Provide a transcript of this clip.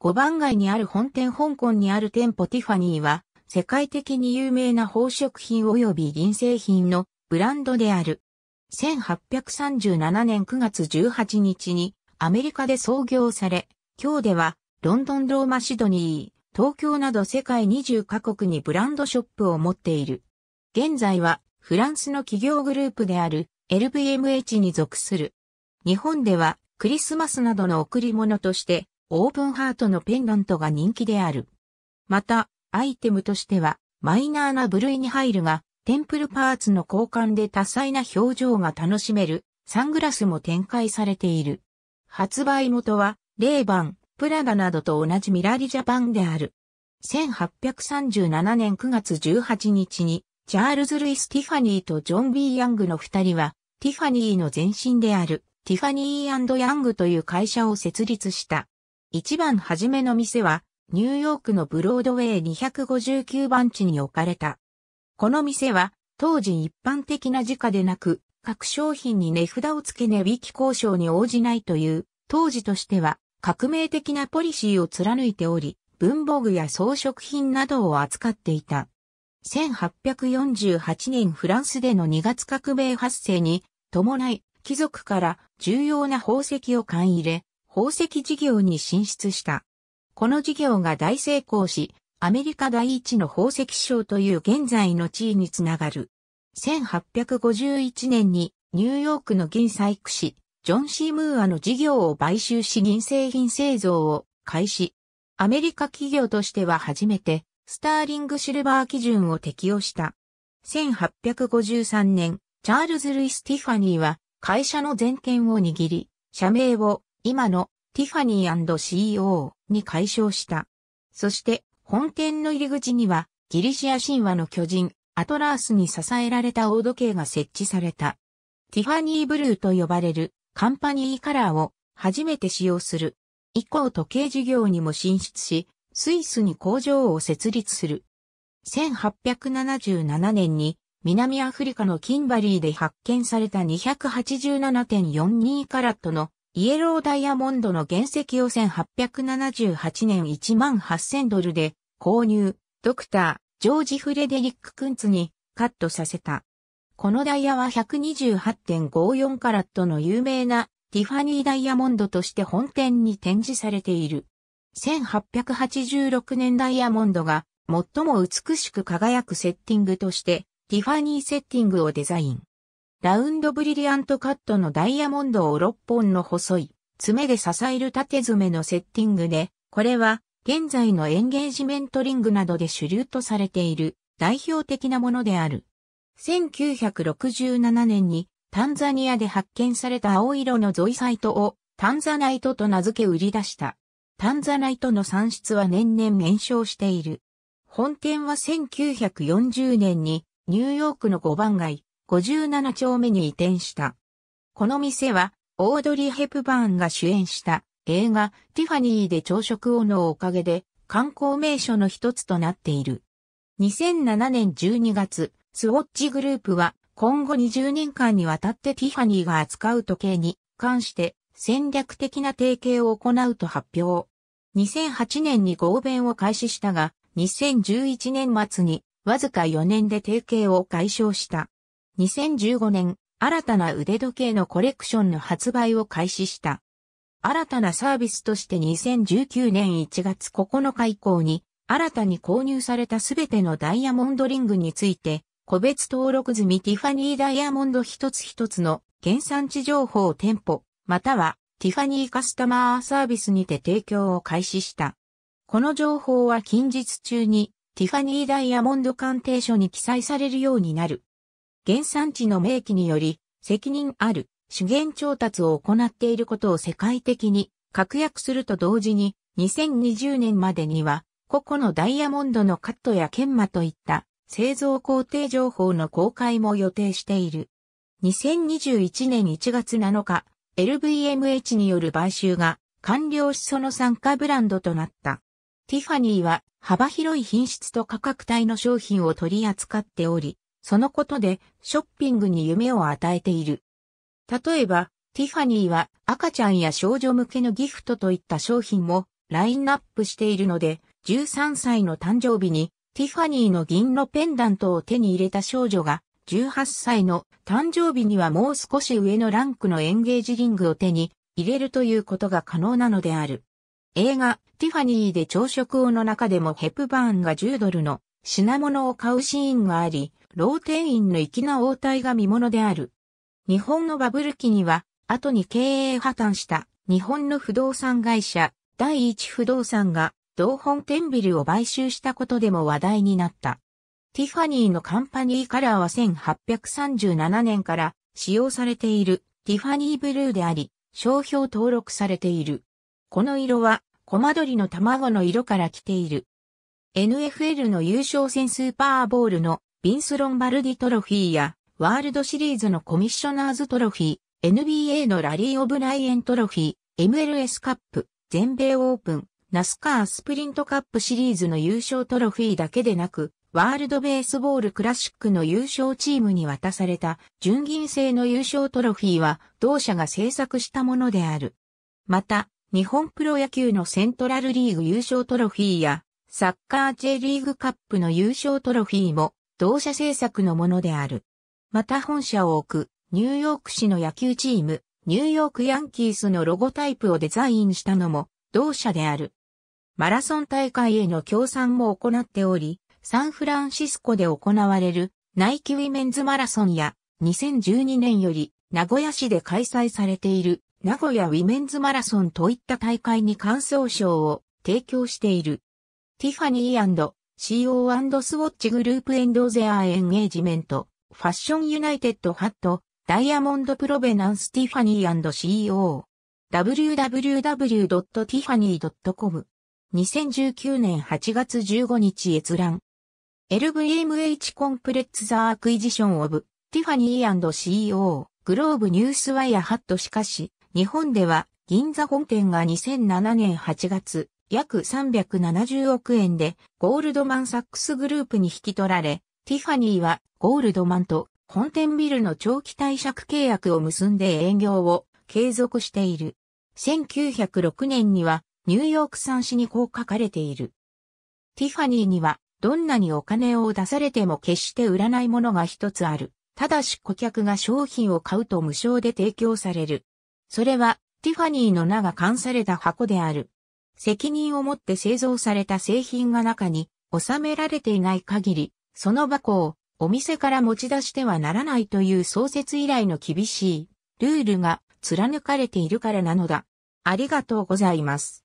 五番街にある本店香港にある店舗ティファニーは、世界的に有名な宝飾品及び銀製品のブランドである。1837年9月18日にアメリカで創業され、今日ではロンドンローマシドニー、東京など世界20カ国にブランドショップを持っている。現在はフランスの企業グループである LVMH に属する。日本ではクリスマスなどの贈り物としてオープンハートのペンダントが人気である。また、アイテムとしては、マイナーな部類に入るが、テンプルパーツの交換で多彩な表情が楽しめる、サングラスも展開されている。発売元は、レーバン、プラダなどと同じミラリジャパンである。1837年9月18日に、チャールズ・ルイス・ティファニーとジョン・ビー・ヤングの二人は、ティファニーの前身である、ティファニーヤングという会社を設立した。一番初めの店は、ニューヨークのブロードウェイ259番地に置かれた。この店は、当時一般的な時価でなく、各商品に値札を付け値引き交渉に応じないという、当時としては革命的なポリシーを貫いており、文房具や装飾品などを扱っていた。1848年フランスでの2月革命発生に伴い、貴族から重要な宝石を買い入れ、宝石事業に進出した。この事業が大成功し、アメリカ第一の宝石商という現在の地位につながる。1851年にニューヨークの銀採掘師、ジョン・シームーアの事業を買収し銀製品製造を開始。アメリカ企業としては初めて、スターリングシルバー基準を適用した。1853年、チャールズ・ルイス・ティファニーは会社の全権を握り、社名を今のティファニー &CO に解消した。そして本店の入り口にはギリシア神話の巨人アトラースに支えられた大時計が設置された。ティファニーブルーと呼ばれるカンパニーカラーを初めて使用する。以降時計事業にも進出し、スイスに工場を設立する。1877年に南アフリカのキンバリーで発見された287.42カラットのイエローダイヤモンドの原石を1878年1万8000ドルで購入、ドクター、ジョージ・フレデリック・クンツにカットさせた。このダイヤは128.54カラットの有名なティファニーダイヤモンドとして本店に展示されている。1886年ダイヤモンドが最も美しく輝くセッティングとしてティファニーセッティングをデザイン。ラウンドブリリアントカットのダイヤモンドを6本の細い爪で支える縦爪のセッティングで、これは現在のエンゲージメントリングなどで主流とされている代表的なものである。1967年にタンザニアで発見された青色のゾイサイトをタンザナイトと名付け売り出した。タンザナイトの産出は年々減少している。本店は1940年にニューヨークの5番街、57丁目に移転した。この店は、オードリー・ヘプバーンが主演した映画ティファニーで朝食をのおかげで観光名所の一つとなっている。2007年12月、スウォッチグループは今後20年間にわたってティファニーが扱う時計に関して戦略的な提携を行うと発表。2008年に合弁を開始したが、2011年末にわずか4年で提携を解消した。2015年、新たな腕時計のコレクションの発売を開始した。新たなサービスとして2019年1月9日以降に、新たに購入されたすべてのダイヤモンドリングについて、個別登録済みティファニーダイヤモンド一つ一つの原産地情報店舗、またはティファニーカスタマーサービスにて提供を開始した。この情報は近日中にティファニーダイヤモンド鑑定書に記載されるようになる。原産地の明記により、責任ある資源調達を行っていることを世界的に確約すると同時に、2020年までには、個々のダイヤモンドのカットや研磨といった製造工程情報の公開も予定している。2021年1月7日、LVMH による買収が完了しその参加ブランドとなった。ティファニーは幅広い品質と価格帯の商品を取り扱っており、そのことでショッピングに夢を与えている。例えば、ティファニーは赤ちゃんや少女向けのギフトといった商品もラインナップしているので、13歳の誕生日にティファニーの銀のペンダントを手に入れた少女が、18歳の誕生日にはもう少し上のランクのエンゲージリングを手に入れるということが可能なのである。映画、ティファニーで朝食をの中でもヘプバーンが10ドルの品物を買うシーンがあり、老店員の粋な応対が見物である。日本のバブル期には、後に経営破綻した日本の不動産会社、第一不動産が、同本店ビルを買収したことでも話題になった。ティファニーのカンパニーカラーは1837年から使用されているティファニーブルーであり、商標登録されている。この色は、コマドリの卵の色から来ている。NFL の優勝戦スーパーボールのビンス・ロンバルディトロフィーやワールドシリーズのコミッショナーズトロフィー、NBA のラリー・オブライエントロフィー、MLS カップ、全米オープン、ナスカースプリントカップシリーズの優勝トロフィーだけでなく、ワールドベースボールクラシックの優勝チームに渡された純銀製の優勝トロフィーは同社が制作したものである。また、日本プロ野球のセントラルリーグ優勝トロフィーやサッカー J リーグカップの優勝トロフィーも同社制作のものである。また本社を置くニューヨーク市の野球チーム、ニューヨークヤンキースのロゴタイプをデザインしたのも同社である。マラソン大会への協賛も行っており、サンフランシスコで行われるナイキウィメンズマラソンや2012年より名古屋市で開催されている名古屋ウィメンズマラソンといった大会に感想賞を提供している。ティファニー &CO& スウォッチグループエンドゼアーエンゲージメント、ファッションユナイテッドハット、ダイヤモンドプロベナンスティファニー &CO。www.tiffany.com 2019年8月15日閲覧 LVMH コンプレッツザークイジションオブティファニー &CO グローブニュースワイヤハットしかし日本では銀座本店が2007年8月約370億円でゴールドマンサックスグループに引き取られ、ティファニーはゴールドマンと本店ビルの長期貸借契約を結んで営業を継続している。1906年にはニューヨーク産紙にこう書かれている。ティファニーにはどんなにお金を出されても決して売らないものが一つある。ただし顧客が商品を買うと無償で提供される。それはティファニーの名が冠された箱である。責任を持って製造された製品が中に収められていない限り、その箱をお店から持ち出してはならないという創設以来の厳しいルールが貫かれているからなのだ。ありがとうございます。